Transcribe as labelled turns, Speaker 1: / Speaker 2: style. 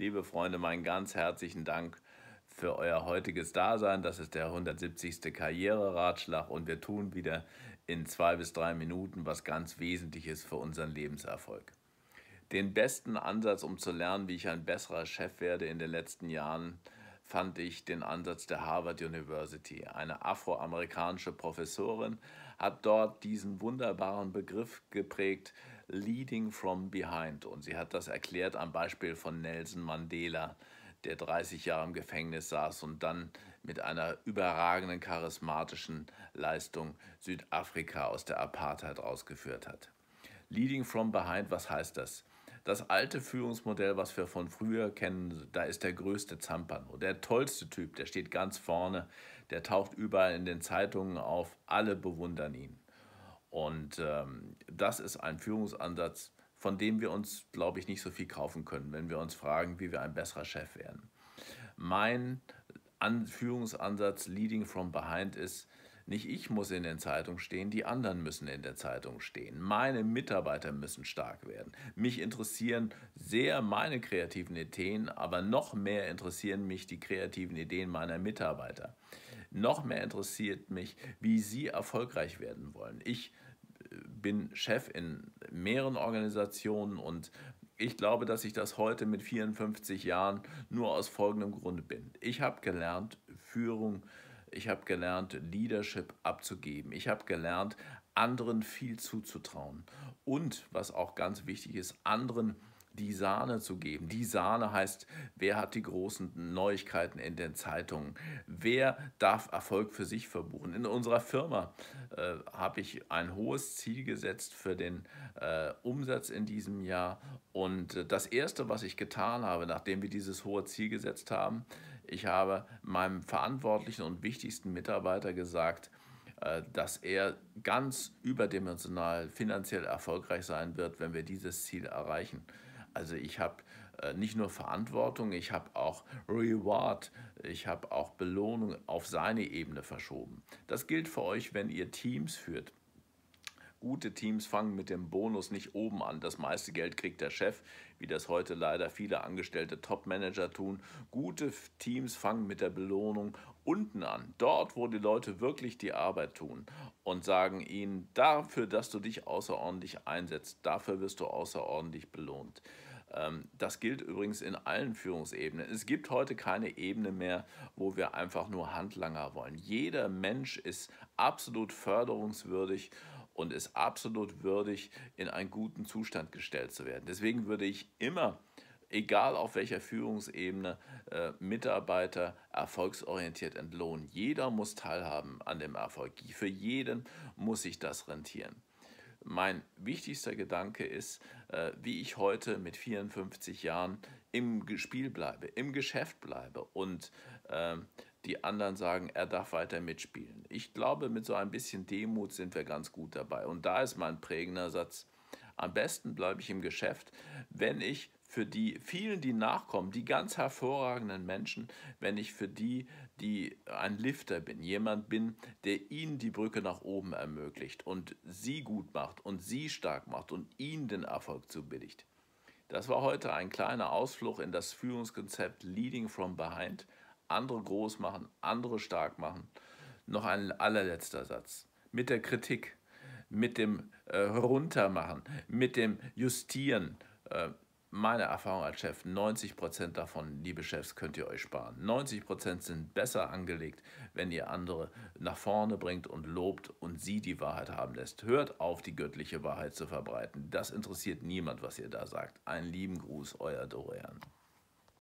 Speaker 1: Liebe Freunde, meinen ganz herzlichen Dank für euer heutiges Dasein. Das ist der 170. Karriereratschlag und wir tun wieder in zwei bis drei Minuten was ganz Wesentliches für unseren Lebenserfolg. Den besten Ansatz, um zu lernen, wie ich ein besserer Chef werde in den letzten Jahren, fand ich den Ansatz der Harvard University. Eine afroamerikanische Professorin hat dort diesen wunderbaren Begriff geprägt, Leading from Behind. Und sie hat das erklärt am Beispiel von Nelson Mandela, der 30 Jahre im Gefängnis saß und dann mit einer überragenden charismatischen Leistung Südafrika aus der Apartheid rausgeführt hat. Leading from Behind, was heißt das? Das alte Führungsmodell, was wir von früher kennen, da ist der größte Zampano, der tollste Typ, der steht ganz vorne, der taucht überall in den Zeitungen auf, alle bewundern ihn. Und ähm, das ist ein Führungsansatz, von dem wir uns, glaube ich, nicht so viel kaufen können, wenn wir uns fragen, wie wir ein besserer Chef werden. Mein Führungsansatz Leading from Behind ist, nicht ich muss in den Zeitungen stehen, die anderen müssen in der Zeitung stehen. Meine Mitarbeiter müssen stark werden. Mich interessieren sehr meine kreativen Ideen, aber noch mehr interessieren mich die kreativen Ideen meiner Mitarbeiter. Noch mehr interessiert mich, wie sie erfolgreich werden wollen. Ich äh, bin Chef in mehreren Organisationen und ich glaube, dass ich das heute mit 54 Jahren nur aus folgendem Grund bin. Ich habe gelernt, Führung zu ich habe gelernt, Leadership abzugeben. Ich habe gelernt, anderen viel zuzutrauen. Und was auch ganz wichtig ist, anderen die Sahne zu geben. Die Sahne heißt, wer hat die großen Neuigkeiten in den Zeitungen? Wer darf Erfolg für sich verbuchen? In unserer Firma äh, habe ich ein hohes Ziel gesetzt für den äh, Umsatz in diesem Jahr. Und äh, das Erste, was ich getan habe, nachdem wir dieses hohe Ziel gesetzt haben, ich habe meinem verantwortlichen und wichtigsten Mitarbeiter gesagt, äh, dass er ganz überdimensional finanziell erfolgreich sein wird, wenn wir dieses Ziel erreichen. Also ich habe äh, nicht nur Verantwortung, ich habe auch Reward, ich habe auch Belohnung auf seine Ebene verschoben. Das gilt für euch, wenn ihr Teams führt. Gute Teams fangen mit dem Bonus nicht oben an. Das meiste Geld kriegt der Chef, wie das heute leider viele angestellte Top-Manager tun. Gute Teams fangen mit der Belohnung unten an. Dort, wo die Leute wirklich die Arbeit tun und sagen ihnen, dafür, dass du dich außerordentlich einsetzt, dafür wirst du außerordentlich belohnt. Ähm, das gilt übrigens in allen Führungsebenen. Es gibt heute keine Ebene mehr, wo wir einfach nur Handlanger wollen. Jeder Mensch ist absolut förderungswürdig und ist absolut würdig, in einen guten Zustand gestellt zu werden. Deswegen würde ich immer, egal auf welcher Führungsebene, äh, Mitarbeiter erfolgsorientiert entlohnen. Jeder muss teilhaben an dem Erfolg. Für jeden muss sich das rentieren. Mein wichtigster Gedanke ist, äh, wie ich heute mit 54 Jahren im Spiel bleibe, im Geschäft bleibe und ähm, die anderen sagen, er darf weiter mitspielen. Ich glaube, mit so ein bisschen Demut sind wir ganz gut dabei. Und da ist mein prägender Satz, am besten bleibe ich im Geschäft, wenn ich für die vielen, die nachkommen, die ganz hervorragenden Menschen, wenn ich für die, die ein Lifter bin, jemand bin, der ihnen die Brücke nach oben ermöglicht und sie gut macht und sie stark macht und ihnen den Erfolg zubilligt. Das war heute ein kleiner Ausflug in das Führungskonzept Leading from Behind. Andere groß machen, andere stark machen. Noch ein allerletzter Satz. Mit der Kritik, mit dem äh, Runtermachen, mit dem Justieren. Äh, meine Erfahrung als Chef, 90% davon, liebe Chefs, könnt ihr euch sparen. 90% sind besser angelegt, wenn ihr andere nach vorne bringt und lobt und sie die Wahrheit haben lässt. Hört auf, die göttliche Wahrheit zu verbreiten. Das interessiert niemand, was ihr da sagt. Einen lieben Gruß, euer Dorian.